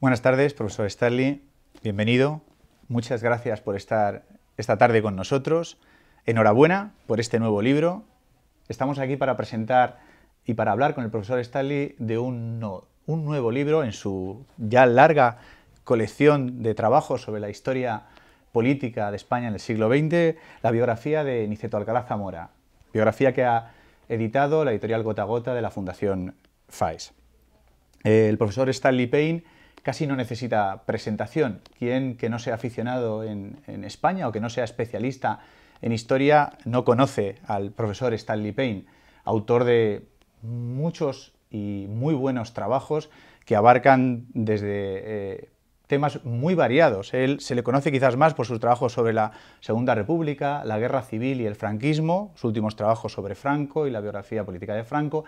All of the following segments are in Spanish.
Buenas tardes, profesor Stanley. Bienvenido. Muchas gracias por estar esta tarde con nosotros. Enhorabuena por este nuevo libro. Estamos aquí para presentar y para hablar con el profesor Stanley de un, nuevo libro en su ya larga colección de trabajos sobre la historia política de España en el siglo XX, la biografía de Niceto Alcalá Zamora, biografía que ha editado la editorial Gota Gota de la Fundación fais El profesor Stanley Payne casi no necesita presentación. Quien que no sea aficionado en, España o que no sea especialista en historia no conoce al profesor Stanley Payne, autor de muchos y muy buenos trabajos que abarcan desde eh, temas muy variados. Él se le conoce quizás más por sus trabajos sobre la Segunda República, la Guerra Civil y el franquismo, sus últimos trabajos sobre Franco y la biografía política de Franco,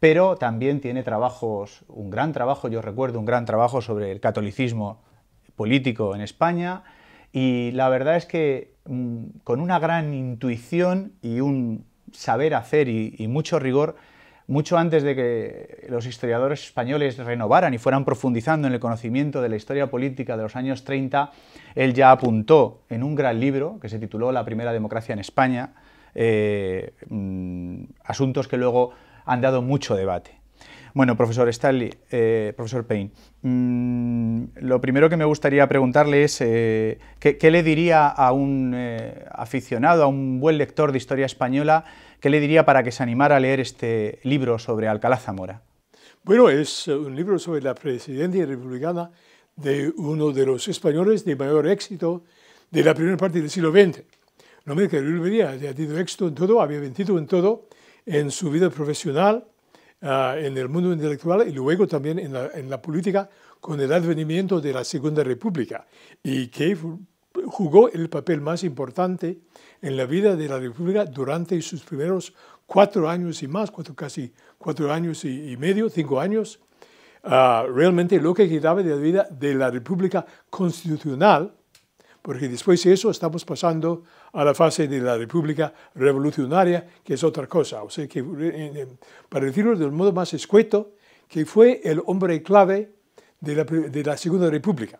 pero también tiene trabajos, un gran trabajo, yo recuerdo un gran trabajo sobre el catolicismo político en España, y la verdad es que mm, con una gran intuición y un saber hacer y, mucho rigor, mucho antes de que los historiadores españoles renovaran y fueran profundizando en el conocimiento de la historia política de los años 30, él ya apuntó en un gran libro que se tituló La primera democracia en España, eh, mm, asuntos que luego han dado mucho debate. Bueno, profesor Stanley, eh, profesor Payne, mm, lo primero que me gustaría preguntarle es eh, ¿qué, le diría a un eh, aficionado, a un buen lector de historia española, qué le diría para que se animara a leer este libro sobre Alcalá Zamora? Bueno, es un libro sobre la presidencia republicana de uno de los españoles de mayor éxito de la primera parte del siglo XX. No me olvidaría, había tenido éxito en todo, había vencido en todo, en su vida profesional, ah, en el mundo intelectual y luego también en la, política con el advenimiento de la Segunda República y que jugó el papel más importante en la vida de la República durante sus primeros cuatro años y más, cuatro, casi cuatro años y, medio, cinco años, ah, realmente lo que quedaba de la vida de la República Constitucional porque después de eso estamos pasando a la fase de la República Revolucionaria, que es otra cosa. O sea, eh, eh, para decirlo de un modo más escueto, que fue el hombre clave de la, Segunda República.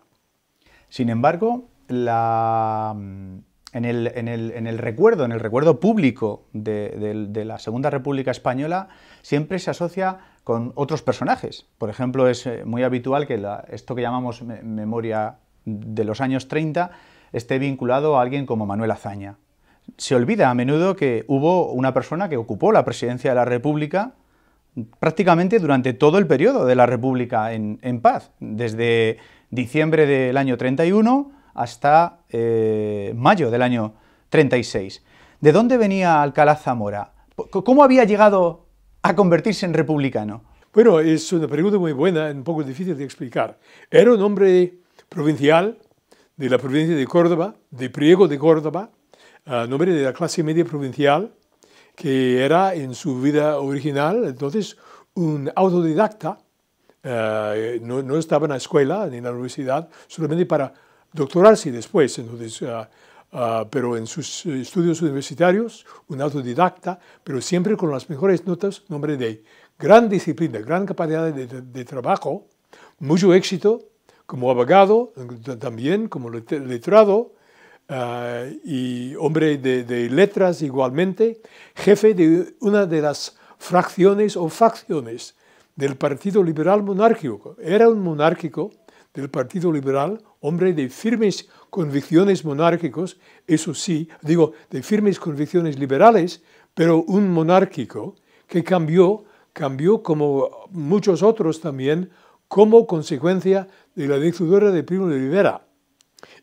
Sin embargo, en, el, recuerdo, en el recuerdo público de, la Segunda República Española, siempre se asocia con otros personajes. Por ejemplo, es eh, muy habitual que esto que llamamos memoria de los años 30 esté vinculado a alguien como Manuel Azaña. Se olvida a menudo que hubo una persona que ocupó la presidencia de la República prácticamente durante todo el periodo de la República en, paz, desde diciembre del año 31 hasta eh, mayo del año 36. ¿De dónde venía Alcalá Zamora? ¿Cómo había llegado a convertirse en republicano? Bueno, es una pregunta muy buena, un poco difícil de explicar. Era un hombre provincial, de la provincia de Córdoba, de Priego de Córdoba, nombre de la clase media provincial, que era en su vida original entonces un autodidacta, eh, no, estaba en la escuela ni en la universidad, solamente para doctorarse después, entonces, eh, eh, pero en sus estudios universitarios, un autodidacta, pero siempre con las mejores notas, nombre de gran disciplina, gran capacidad de trabajo, mucho éxito como abogado, también como letrado ah, y hombre de, de, letras igualmente, jefe de una de las fracciones o facciones del Partido Liberal Monárquico. Era un monárquico del Partido Liberal, hombre de firmes convicciones monárquicos, eso sí, digo, de firmes convicciones liberales, pero un monárquico que cambió, cambió como muchos otros también, como consecuencia de la dictadura de Primo de Rivera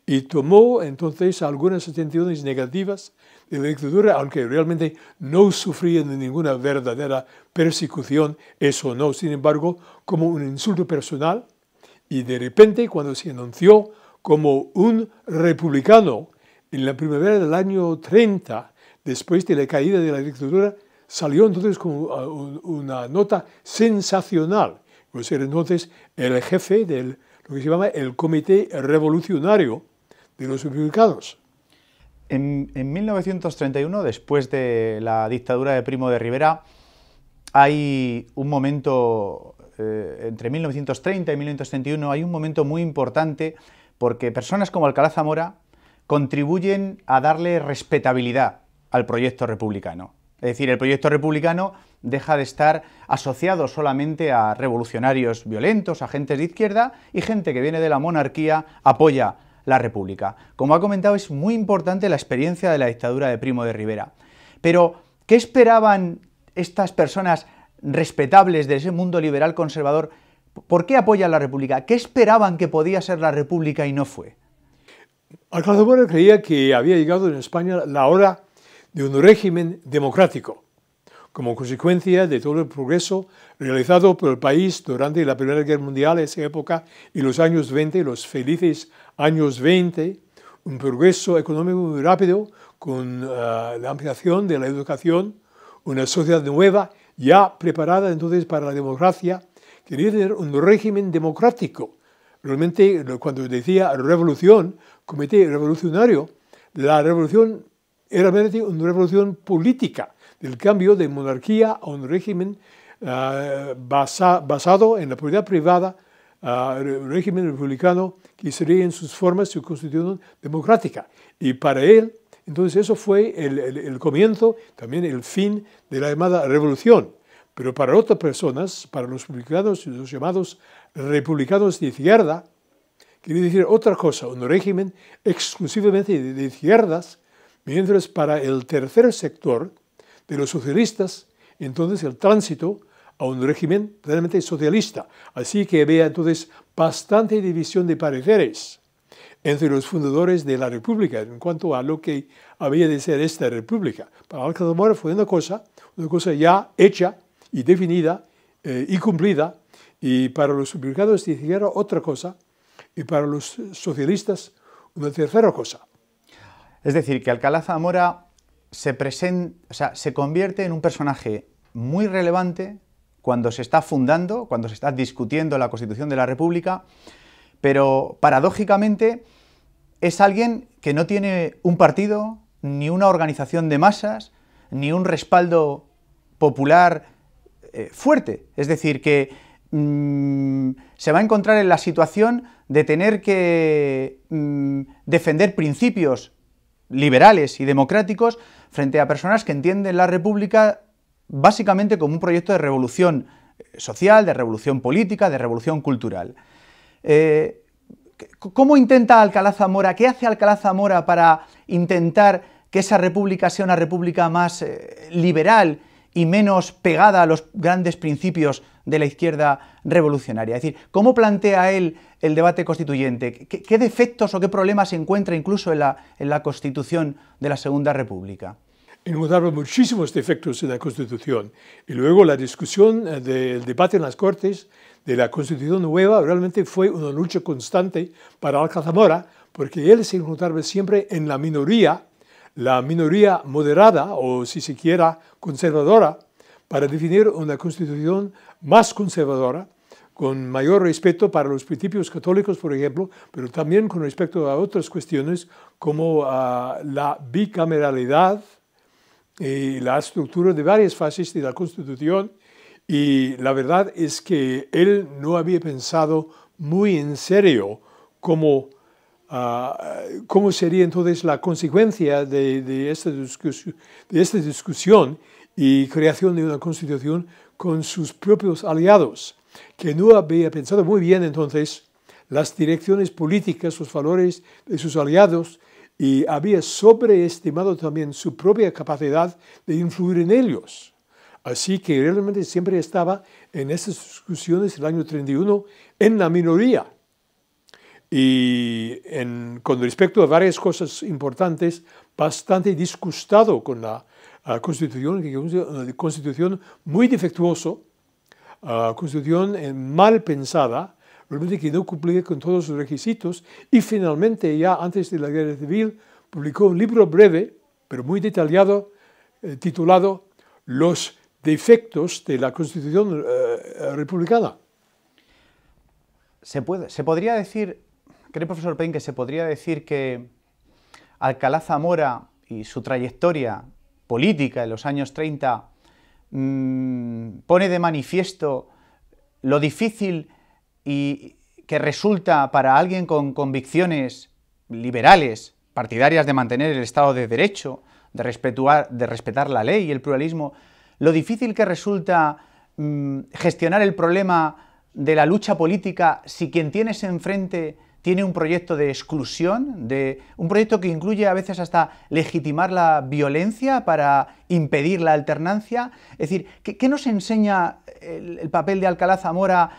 y tomó entonces algunas atenciones negativas de la dictadura, aunque realmente no sufrían ninguna verdadera persecución, eso no, sin embargo, como un insulto personal, y de repente cuando se anunció como un republicano en la primavera del año 30, después de la caída de la dictadura, salió entonces como ah, una nota sensacional ser entonces el jefe del lo que se llama el Comité Revolucionario de los Republicanos. En, 1931, después de la dictadura de Primo de Rivera, hay un momento, eh, entre 1930 y 1931, hay un momento muy importante porque personas como Alcalá Zamora contribuyen a darle respetabilidad al proyecto republicano. Es decir, el proyecto republicano deja de estar asociado solamente a revolucionarios violentos, a gente de izquierda y gente que viene de la monarquía apoya la república. Como ha comentado, es muy importante la experiencia de la dictadura de Primo de Rivera. Pero, ¿qué esperaban estas personas respetables de ese mundo liberal conservador? ¿Por qué apoyan la república? ¿Qué esperaban que podía ser la república y no fue? Alcalde Bueno creía que había llegado en España la hora de un régimen democrático, como consecuencia de todo el progreso realizado por el país durante la Primera Guerra Mundial, esa época, y los años 20, los felices años 20, un progreso económico muy rápido con ah, la ampliación de la educación, una sociedad nueva ya preparada entonces para la democracia, quería tener un régimen democrático. Realmente, cuando decía revolución, comité revolucionario, la revolución era realmente una revolución política del cambio de monarquía a un régimen ah, basado en la propiedad privada, un ah, régimen republicano que sería en sus formas su constitución democrática. Y para él, entonces eso fue el, comienzo, también el fin de la llamada revolución. Pero para otras personas, para los republicanos, los llamados republicanos de izquierda, quiere decir otra cosa, un régimen exclusivamente de, izquierdas, mientras para el tercer sector, de los socialistas, entonces el tránsito a un régimen realmente socialista. Así que había entonces bastante división de pareceres entre los fundadores de la República en cuanto a lo que había de ser esta República. Para Alcalá Zamora fue una cosa, una cosa ya hecha y definida eh, y cumplida, y para los republicanos hiciera otra cosa, y para los socialistas una tercera cosa. Es decir, que Alcalá Zamora se, presenta, o sea, se convierte en un personaje muy relevante cuando se está fundando, cuando se está discutiendo la Constitución de la República, pero paradójicamente es alguien que no tiene un partido, ni una organización de masas, ni un respaldo popular eh, fuerte. Es decir, que mm, se va a encontrar en la situación de tener que mm, defender principios liberales y democráticos frente a personas que entienden la República básicamente como un proyecto de revolución eh, social, de revolución política, de revolución cultural. Eh, ¿Cómo intenta Alcalá Zamora? ¿Qué hace Alcalá Zamora para intentar que esa república sea una república más eh, liberal y menos pegada a los grandes principios de la izquierda revolucionaria? Es decir, ¿cómo plantea él el debate constituyente? ¿Qué, defectos o qué problemas encuentra incluso en la constitución de la Segunda República? encontraron muchísimos este defectos en la Constitución. Y luego la discusión eh, del debate en las Cortes de la Constitución nueva realmente fue una lucha constante para Alcazamora, porque él se encontraba siempre en la minoría, la minoría moderada o si se quiera conservadora, para definir una Constitución más conservadora, con mayor respeto para los principios católicos, por ejemplo, pero también con respecto a otras cuestiones como ah, la bicameralidad, la estructura de varias fases de la Constitución y la verdad es que él no había pensado muy en serio cómo, ah, cómo sería entonces la consecuencia de, de, esta de esta discusión y creación de una Constitución con sus propios aliados, que no había pensado muy bien entonces las direcciones políticas, los valores de sus aliados, y había sobreestimado también su propia capacidad de influir en ellos. Así que realmente siempre estaba en esas discusiones del año 31 en la minoría. Y con respecto a varias cosas importantes, bastante disgustado con la, ah, constitución, una eh, constitución muy defectuosa, ah, constitución eh, mal pensada, realmente que no cumplía con todos los requisitos y finalmente ya antes de la guerra civil publicó un libro breve, pero muy detallado, eh, titulado Los defectos de la Constitución eh, eh, republicana. ¿Se, puede, se podría decir, cree profesor Payne, que se podría decir que Alcalá Zamora y su trayectoria política en los años 30 mm, pone de manifiesto lo difícil y que resulta para alguien con convicciones liberales, partidarias de mantener el Estado de Derecho, de respetar, de respetar la ley y el pluralismo, lo difícil que resulta mm, gestionar el problema de la lucha política si quien tienes enfrente tiene un proyecto de exclusión, de un proyecto que incluye a veces hasta legitimar la violencia para impedir la alternancia. Es decir, ¿qué, nos enseña el papel de Alcalá Zamora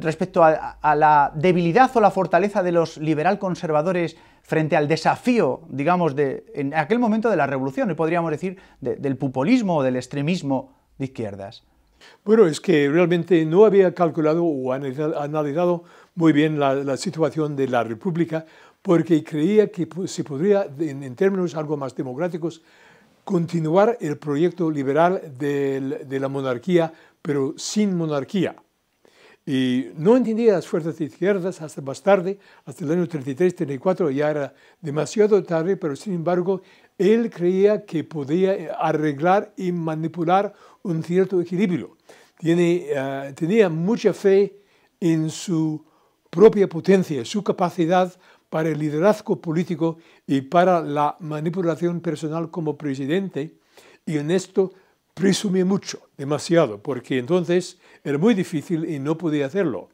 respecto a, la debilidad o la fortaleza de los liberal conservadores frente al desafío, digamos, de, en aquel momento de la revolución, y podríamos decir del populismo o del extremismo de izquierdas? Bueno, es que realmente no había calculado o analizado muy bien la, situación de la República porque creía que se podría, en, términos algo más democráticos, continuar el proyecto liberal de la monarquía, pero sin monarquía. Y no entendía las fuerzas izquierdas hasta más tarde, hasta el año 33-34, ya era demasiado tarde, pero sin embargo él creía que podía eh, arreglar y manipular un cierto equilibrio. Eh, tenía mucha fe en su propia potencia, su capacidad para el liderazgo político y para la manipulación personal como presidente, y en esto presumí mucho, demasiado, porque entonces era muy difícil y no podía hacerlo.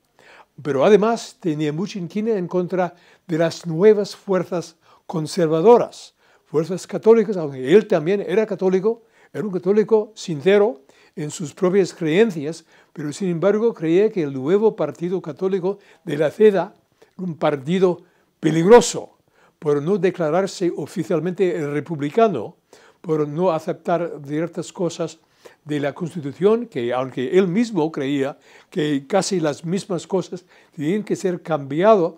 Pero además tenía mucha inquina en contra de las nuevas fuerzas conservadoras, fuerzas católicas, aunque él también era católico, era un católico sincero en sus propias creencias, pero sin embargo creía que el nuevo partido católico de la CEDA, un partido peligroso, por no declararse oficialmente republicano, por no aceptar ciertas cosas de la Constitución, que aunque él mismo creía que casi las mismas cosas tenían que ser cambiadas,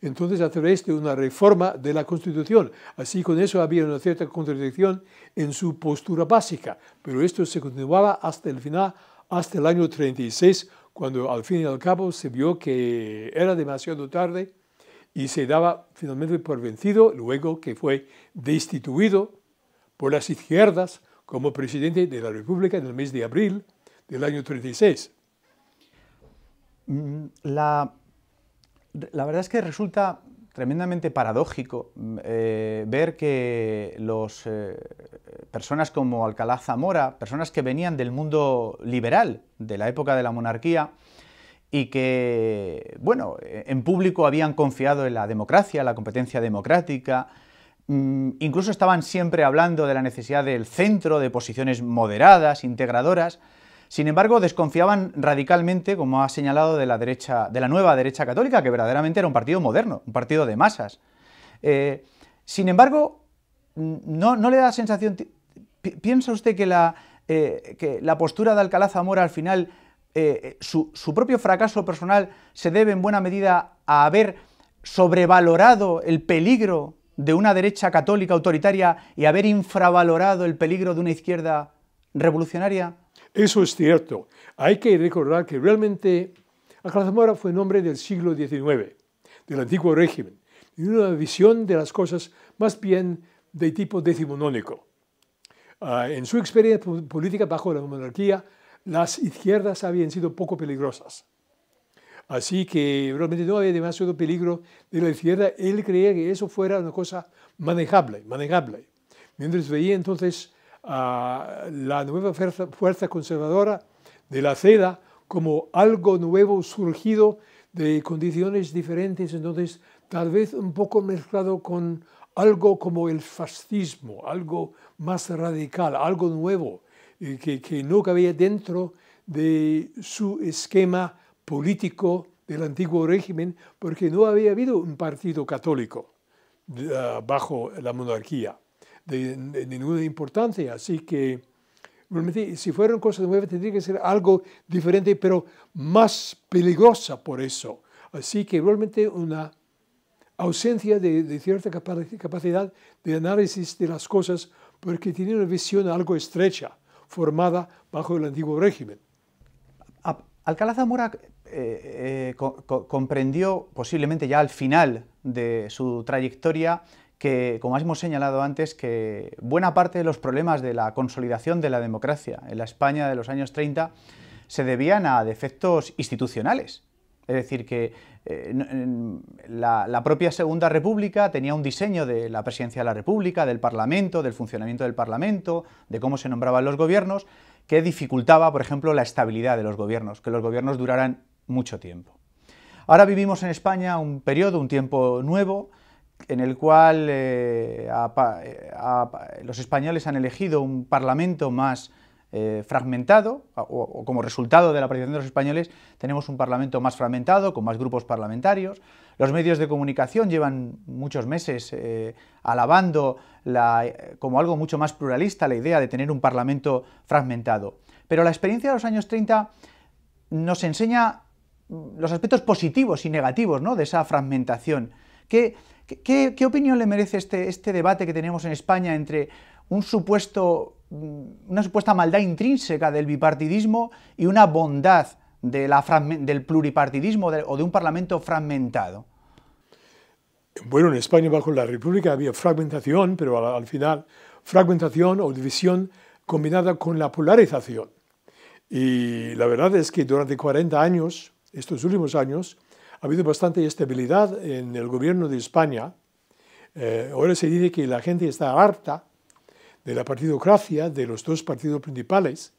entonces a través de una reforma de la Constitución. Así con eso había una cierta contradicción en su postura básica, pero esto se continuaba hasta el final, hasta el año 36, cuando al fin y al cabo se vio que era demasiado tarde y se daba finalmente por vencido, luego que fue destituido por las izquierdas como presidente de la República en el mes de abril del año 36. Mm, la, verdad es que resulta tremendamente paradójico mm, eh, ver que las eh, personas como Alcalá Zamora, personas que venían del mundo liberal, de la época de la monarquía, y que, bueno, eh, en público habían confiado en la democracia, la competencia democrática, Mm, incluso estaban siempre hablando de la necesidad del centro, de posiciones moderadas, integradoras. Sin embargo, desconfiaban radicalmente, como ha señalado, de la derecha, de la nueva derecha católica, que verdaderamente era un partido moderno, un partido de masas. Eh, sin embargo, mm, no, le da sensación. ¿Piensa usted eh, que la, postura de Alcalá Zamora al final, eh, su, su propio fracaso personal, se debe en buena medida a haber sobrevalorado el peligro de una derecha católica autoritaria y haber infravalorado el peligro de una izquierda revolucionaria? Eso es cierto. Hay que recordar que realmente Alcalá Zamora fue un hombre del siglo XIX, del antiguo régimen, y una visión de las cosas más bien de tipo decimonónico. Ah, en su experiencia política bajo la monarquía, las izquierdas habían sido poco peligrosas. Así que realmente no había demasiado peligro de la izquierda. Él creía que eso fuera una cosa manejable, manejable. Mientras veía entonces a la nueva fuerza, conservadora de la seda como algo nuevo surgido de condiciones diferentes, entonces tal vez un poco mezclado con algo como el fascismo, algo más radical, algo nuevo, eh, que, que no cabía dentro de su esquema político del antiguo régimen, porque no había habido un partido católico ah, bajo la monarquía de, ninguna importancia. Así que, realmente, si fueron cosas nuevas, tendría que ser algo diferente, pero más peligrosa por eso. Así que, realmente, una ausencia de, cierta capacidad de análisis de las cosas, porque tiene una visión algo estrecha, formada bajo el antiguo régimen. Alcalá Zamora eh, eh, comprendió posiblemente ya al final de su trayectoria que, como hemos señalado antes, que buena parte de los problemas de la consolidación de la democracia en la España de los años 30 se debían a defectos institucionales. Es decir, que eh, la, la, propia Segunda República tenía un diseño de la presidencia de la República, del Parlamento, del funcionamiento del Parlamento, de cómo se nombraban los gobiernos, que dificultaba, por ejemplo, la estabilidad de los gobiernos, que los gobiernos duraran mucho tiempo. Ahora vivimos en España un periodo, un tiempo nuevo, en el cual eh, eh, los españoles han elegido un parlamento más eh, fragmentado, o, como resultado de la participación de los españoles, tenemos un parlamento más fragmentado, con más grupos parlamentarios. Los medios de comunicación llevan muchos meses alabando como algo mucho más pluralista la idea de tener un parlamento fragmentado. Pero la experiencia de los años 30 nos enseña los aspectos positivos y negativos ¿no? de esa fragmentación. ¿Qué, qué, opinión le merece este, este, debate que tenemos en España entre un supuesto, mm, una supuesta maldad intrínseca del bipartidismo y una bondad de la del pluripartidismo o de un parlamento fragmentado? Bueno, en España bajo la República había fragmentación, pero al final fragmentación o división combinada con la polarización. Y la verdad es que durante 40 años estos últimos años ha habido bastante estabilidad en el gobierno de España. Eh, ahora se dice que la gente está harta de la partidocracia de los dos partidos principales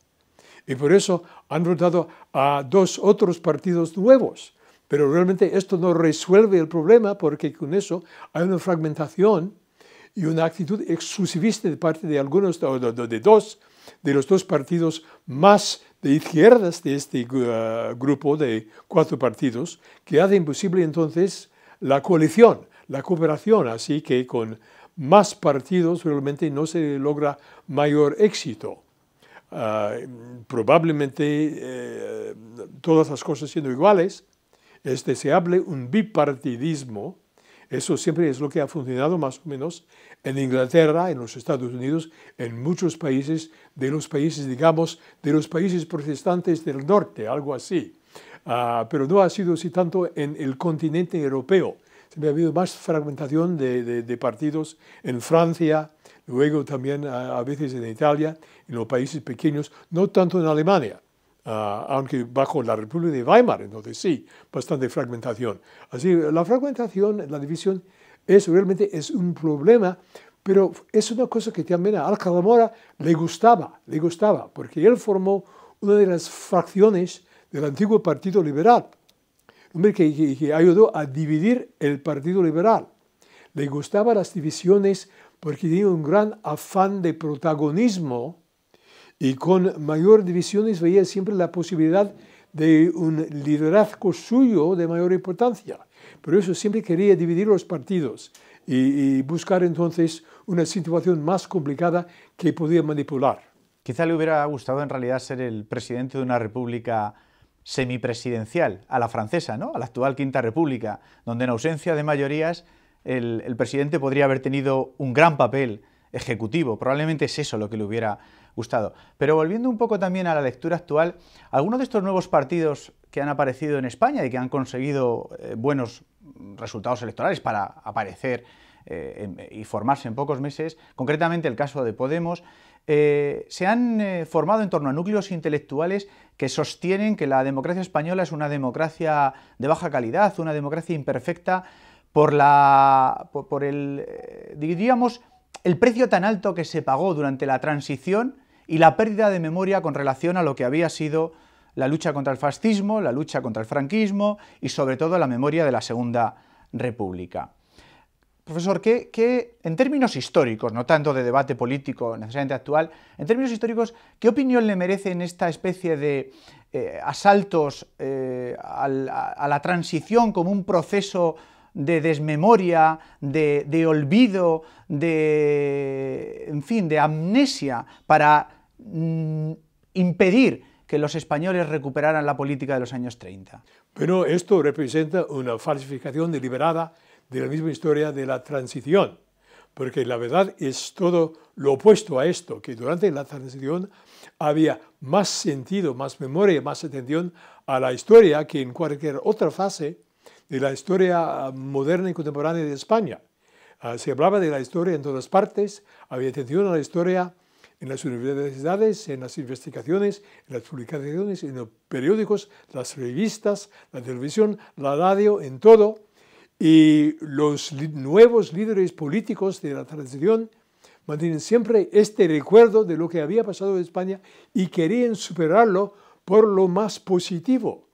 y por eso han votado a dos otros partidos nuevos. Pero realmente esto no resuelve el problema porque con eso hay una fragmentación y una actitud exclusivista de parte de algunos, de, de dos de los dos partidos más de izquierdas de este eh, grupo de cuatro partidos, que hace imposible entonces la coalición, la cooperación, así que con más partidos realmente no se logra mayor éxito. Ah, probablemente eh, todas las cosas siendo iguales, es deseable un bipartidismo eso siempre es lo que ha funcionado más o menos en Inglaterra, en los Estados Unidos, en muchos países de los países, digamos, de los países protestantes del norte, algo así. Ah, pero no ha sido así tanto en el continente europeo. Siempre ha habido más fragmentación de, partidos en Francia, luego también ah, a veces en Italia, en los países pequeños, no tanto en Alemania aunque bajo la República de Weimar, entonces sí, bastante fragmentación. Así, la fragmentación, la división, es realmente es un problema, pero es una cosa que también a Alcalá le gustaba, le gustaba, porque él formó una de las fracciones del antiguo Partido Liberal, hombre que, que ayudó a dividir el Partido Liberal. Le gustaban las divisiones porque tenía un gran afán de protagonismo y con mayor divisiones veía siempre la posibilidad de un liderazgo suyo de mayor importancia. Pero eso siempre quería dividir los partidos y, buscar entonces una situación más complicada que podía manipular. Quizá le hubiera gustado en realidad ser el presidente de una república semipresidencial, a la francesa, ¿no? a la actual Quinta República, donde en ausencia de mayorías el presidente podría haber tenido un gran papel ejecutivo. Probablemente es eso lo que le hubiera gustado. Pero volviendo un poco también a la lectura actual, algunos de estos nuevos partidos que han aparecido en España y que han conseguido eh, buenos resultados electorales para aparecer eh, y formarse en pocos meses, concretamente el caso de Podemos, eh, se han formado en torno a núcleos intelectuales que sostienen que la democracia española es una democracia de baja calidad, una democracia imperfecta, por, la, por el, diríamos, el precio tan alto que se pagó durante la transición y la pérdida de memoria con relación a lo que había sido la lucha contra el fascismo, la lucha contra el franquismo y sobre todo la memoria de la Segunda República. Profesor, ¿qué, en términos históricos, no tanto de debate político necesariamente actual, en términos históricos, ¿qué opinión le merecen esta especie de eh, asaltos eh, a, la, transición como un proceso de desmemoria, de, de olvido, de, en fin, de amnesia para Mm, impedir que los españoles recuperaran la política de los años 30. Pero esto representa una falsificación deliberada de la misma historia de la transición, porque la verdad es todo lo opuesto a esto, que durante la transición había más sentido, más memoria, más atención a la historia que en cualquier otra fase de la historia ah, moderna y contemporánea de España. Ah, se hablaba de la historia en todas partes, había atención a la historia, en las universidades, en las investigaciones, en las publicaciones, en los periódicos, las revistas, la televisión, la radio, en todo. Y los nuevos líderes políticos de la transición mantienen siempre este recuerdo de lo que había pasado en España y querían superarlo por lo más positivo,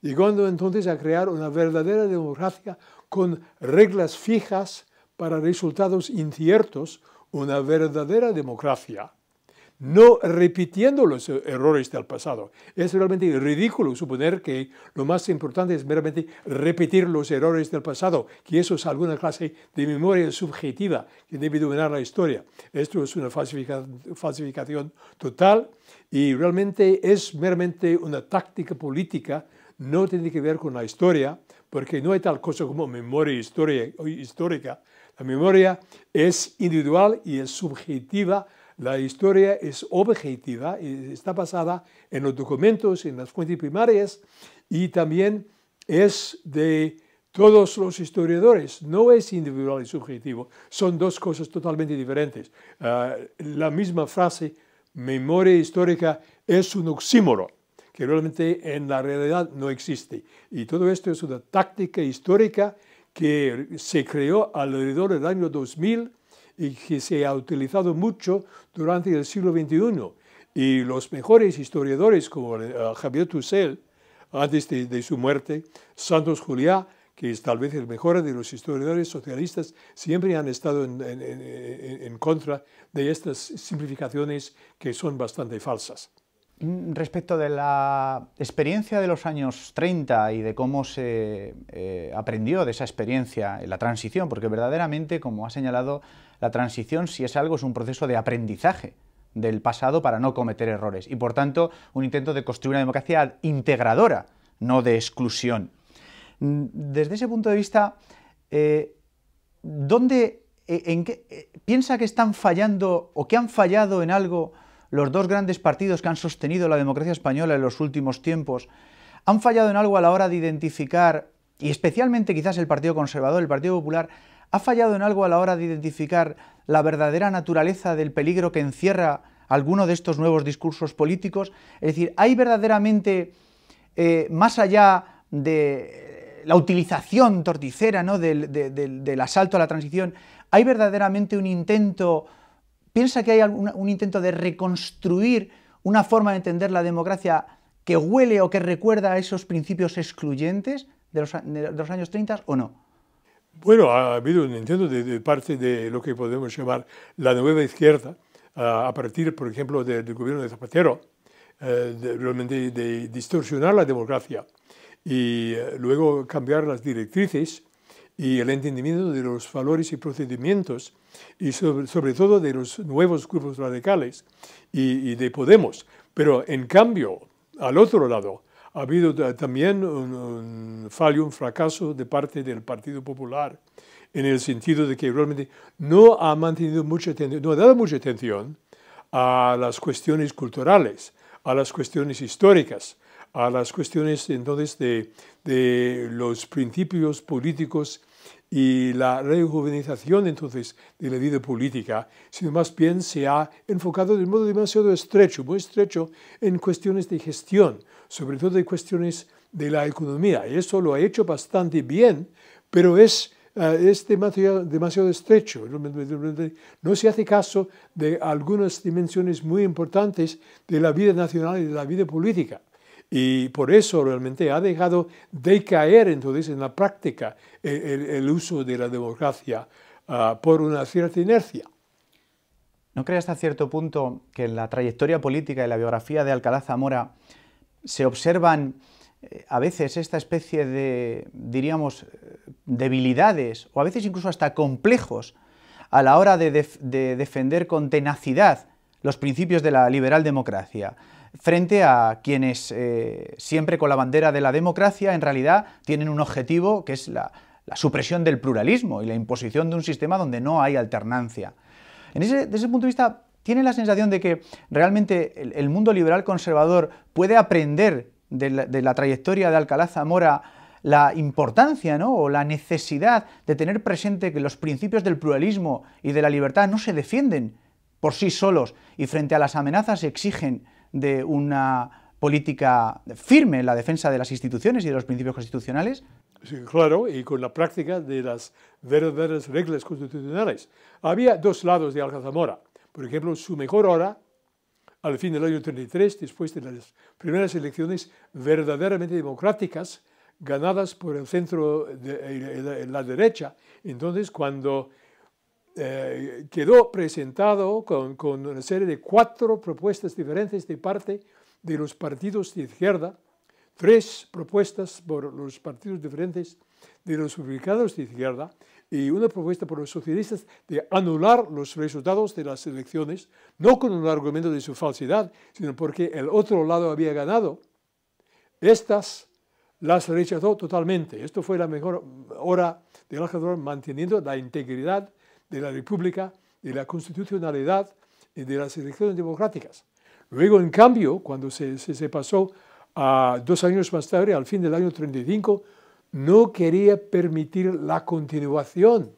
llegando entonces a crear una verdadera democracia con reglas fijas para resultados inciertos, una verdadera democracia no repitiendo los errores del pasado. Es realmente ridículo suponer que lo más importante es meramente repetir los errores del pasado, que eso es alguna clase de memoria subjetiva que debe dominar la historia. Esto es una falsificación total y realmente es meramente una táctica política, no tiene que ver con la historia, porque no hay tal cosa como memoria histórica. La memoria es individual y es subjetiva la historia es objetiva, y está basada en los documentos, en las fuentes primarias y también es de todos los historiadores, no es individual y subjetivo, son dos cosas totalmente diferentes. Ah, la misma frase, memoria histórica, es un oxímoro, que realmente en la realidad no existe. Y todo esto es una táctica histórica que se creó alrededor del año 2000 y que se ha utilizado mucho durante el siglo XXI. Y los mejores historiadores como eh, Javier Tusell, antes de, su muerte, Santos Juliá, que es tal vez el mejor de los historiadores socialistas, siempre han estado en, contra de estas simplificaciones que son bastante falsas. Mm, respecto de la experiencia de los años 30 y de cómo se eh, aprendió de esa experiencia en la transición, porque verdaderamente, como ha señalado, la transición, si es algo, es un proceso de aprendizaje del pasado para no cometer errores y, por tanto, un intento de construir una democracia integradora, no de exclusión. Mm, desde ese punto de vista, eh, ¿dónde, e, en qué, e, piensa que están fallando o que han fallado en algo los dos grandes partidos que han sostenido la democracia española en los últimos tiempos? ¿Han fallado en algo a la hora de identificar, y especialmente quizás el Partido Conservador, el Partido Popular, ¿Ha fallado en algo a la hora de identificar la verdadera naturaleza del peligro que encierra alguno de estos nuevos discursos políticos? Es decir, ¿hay verdaderamente, eh, más allá de la utilización torticera ¿no? del, asalto a la transición, ¿hay verdaderamente un intento, piensa que hay un, intento de reconstruir una forma de entender la democracia que huele o que recuerda a esos principios excluyentes de los años 30 o no? Bueno, ha habido un intento de, parte de lo que podemos llamar la nueva izquierda, a partir, por ejemplo, del gobierno de Zapatero, eh, de, realmente de distorsionar la democracia y eh, luego cambiar las directrices y el entendimiento de los valores y procedimientos y sobre, todo de los nuevos grupos radicales y de Podemos. Pero en cambio, al otro lado, ha habido también un, fallo, un fracaso de parte del Partido Popular, en el sentido de que realmente no ha mantenido mucha atención, no ha dado mucha atención a las cuestiones culturales, a las cuestiones históricas, a las cuestiones entonces de, de los principios políticos y la rejuvenización entonces de la vida política, sino más bien se ha enfocado de modo demasiado estrecho, muy estrecho, en cuestiones de gestión, sobre todo en cuestiones de la economía. Y eso lo ha hecho bastante bien, pero es, este demasiado, estrecho. No se hace caso de algunas dimensiones muy importantes de la vida nacional y de la vida política. Y por eso realmente ha dejado de caer entonces en la práctica el, uso de la democracia ah, por una cierta inercia. ¿No crees hasta cierto punto que en la trayectoria política y la biografía de Alcalá Zamora se observan eh, a veces esta especie de, diríamos, eh, debilidades o a veces incluso hasta complejos a la hora de defender con tenacidad los principios de la liberal democracia? frente a quienes eh, siempre con la bandera de la democracia en realidad tienen un objetivo que es la, supresión del pluralismo y la imposición de un sistema donde no hay alternancia. En ese, desde ese punto de vista, ¿tiene la sensación de que realmente el, mundo liberal conservador puede aprender de la, trayectoria de Alcalá Zamora la importancia o la necesidad de tener presente que los principios del pluralismo y de la libertad no se defienden por sí solos y frente a las amenazas exigen de una política firme en la defensa de las instituciones y de los principios constitucionales? Sí, claro, y con la práctica de las verdaderas reglas constitucionales. Había dos lados de Alcazamora. Por ejemplo, su mejor hora, al fin del año 33, después de las primeras elecciones verdaderamente democráticas, ganadas por el centro, de, la derecha. Entonces, cuando eh, quedó presentado con, una serie de cuatro propuestas diferentes de parte de los partidos de izquierda, tres propuestas por los partidos diferentes de los republicanos de izquierda y una propuesta por los socialistas de anular los resultados de las elecciones, no con un argumento de su falsedad, sino porque el otro lado había ganado. Estas las rechazó totalmente. Esto fue la mejor hora de Salvador manteniendo la integridad de la República, de la constitucionalidad y de las elecciones democráticas. Luego, en cambio, cuando se, pasó a dos años más tarde, al fin del año 35, no quería permitir la continuación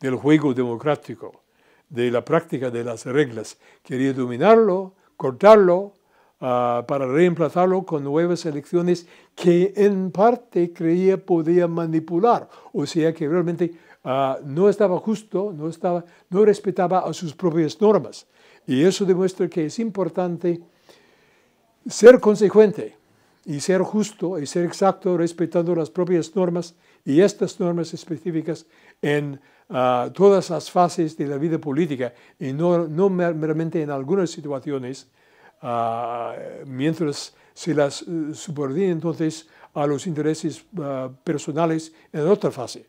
del juego democrático, de la práctica de las reglas. Quería dominarlo, cortarlo, ah, para reemplazarlo con nuevas elecciones que en parte creía podía manipular. O sea que realmente Ah, no estaba justo, no, respetaba a sus propias normas. Y eso demuestra que es importante ser consecuente y ser justo y ser exacto respetando las propias normas y estas normas específicas en ah, todas las fases de la vida política y no, meramente en algunas situaciones, ah, mientras se las eh, subordina entonces a los intereses personales en otra fase.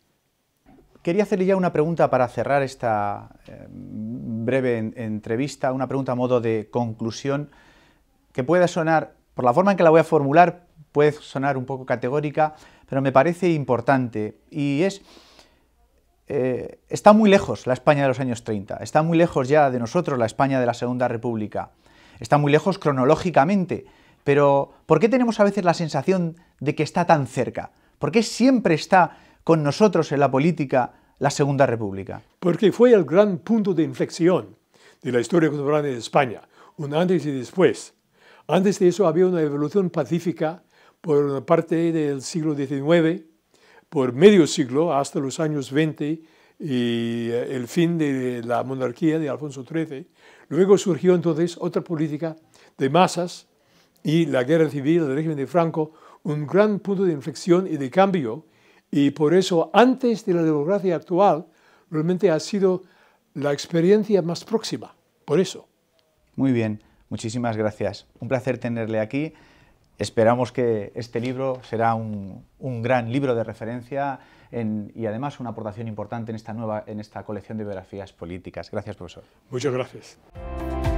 Quería hacerle ya una pregunta para cerrar esta eh, breve entrevista, una pregunta a modo de conclusión, que puede sonar, por la forma en que la voy a formular, puede sonar un poco categórica, pero me parece importante y es... Eh, está muy lejos la España de los años 30, está muy lejos ya de nosotros la España de la Segunda República, está muy lejos cronológicamente, pero ¿por qué tenemos a veces la sensación de que está tan cerca? ¿Por qué siempre está con nosotros en la política la Segunda República. Porque fue el gran punto de inflexión de la historia contemporánea de España, un antes y después. Antes de eso había una evolución pacífica por una parte del siglo XIX, por medio siglo hasta los años 20 y eh, el fin de la monarquía de Alfonso XIII. Luego surgió entonces otra política de masas y la guerra civil, el régimen de Franco, un gran punto de inflexión y de cambio y por eso, antes de la democracia actual, realmente ha sido la experiencia más próxima. Por eso. Muy bien, muchísimas gracias. Un placer tenerle aquí. Esperamos que este libro será un, gran libro de referencia y además una aportación importante en esta, nueva, en esta colección de biografías políticas. Gracias, profesor. Muchas gracias.